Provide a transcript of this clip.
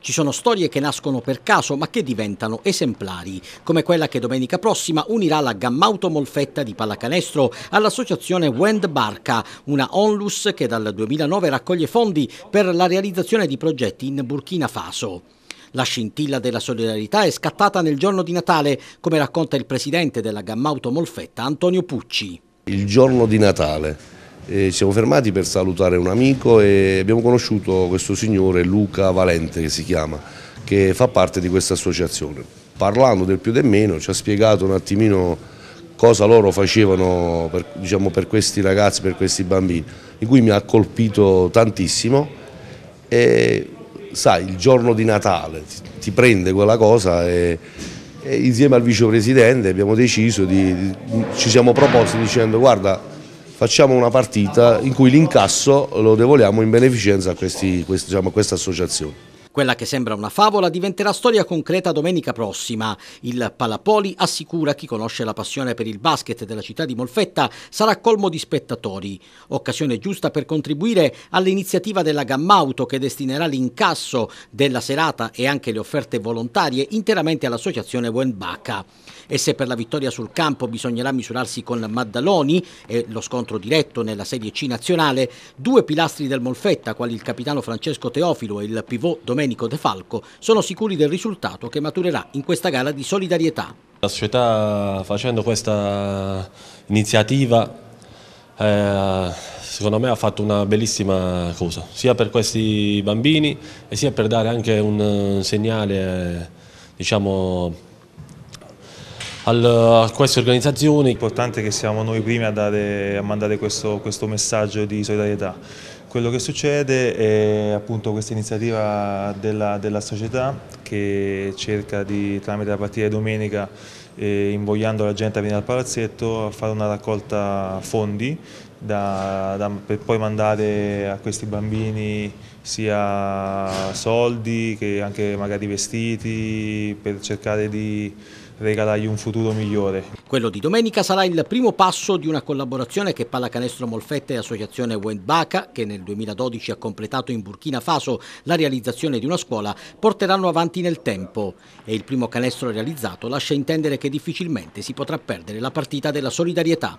Ci sono storie che nascono per caso ma che diventano esemplari, come quella che domenica prossima unirà la Gammauto Molfetta di pallacanestro all'associazione Wend Barca, una onlus che dal 2009 raccoglie fondi per la realizzazione di progetti in Burkina Faso. La scintilla della solidarietà è scattata nel giorno di Natale, come racconta il presidente della Gammauto Molfetta Antonio Pucci. Il giorno di Natale e siamo fermati per salutare un amico e abbiamo conosciuto questo signore Luca Valente che si chiama, che fa parte di questa associazione. Parlando del più del meno ci ha spiegato un attimino cosa loro facevano per, diciamo, per questi ragazzi, per questi bambini, di cui mi ha colpito tantissimo e sai, il giorno di Natale ti, ti prende quella cosa e, e, insieme al vicepresidente abbiamo deciso, di, di, ci siamo proposti dicendo guarda facciamo una partita in cui l'incasso lo devoliamo in beneficenza a, questi, questi, diciamo, a queste associazioni. Quella che sembra una favola diventerà storia concreta domenica prossima. Il Palapoli assicura chi conosce la passione per il basket della città di Molfetta sarà colmo di spettatori. Occasione giusta per contribuire all'iniziativa della Gammauto che destinerà l'incasso della serata e anche le offerte volontarie interamente all'associazione Buenbacca. E se per la vittoria sul campo bisognerà misurarsi con Maddaloni e lo scontro diretto nella Serie C nazionale, due pilastri del Molfetta, quali il capitano Francesco Teofilo e il pivot Domenico Domenico De Falco sono sicuri del risultato che maturerà in questa gara di solidarietà. La società facendo questa iniziativa eh, secondo me ha fatto una bellissima cosa, sia per questi bambini e sia per dare anche un eh, segnale eh, diciamo, a queste organizzazioni. È importante che siamo noi primi a, dare, a mandare questo, questo messaggio di solidarietà. Quello che succede è appunto questa iniziativa della, della società che cerca di, tramite la partita di domenica, eh, invogliando la gente a venire al palazzetto, a fare una raccolta fondi da, da, per poi mandare a questi bambini sia soldi che anche magari vestiti per cercare di regalargli un futuro migliore. Quello di domenica sarà il primo passo di una collaborazione che Pallacanestro Molfetta e Associazione Wendbaca, che nel 2012 ha completato in Burkina Faso la realizzazione di una scuola, porteranno avanti nel tempo. E il primo canestro realizzato lascia intendere che difficilmente si potrà perdere la partita della solidarietà.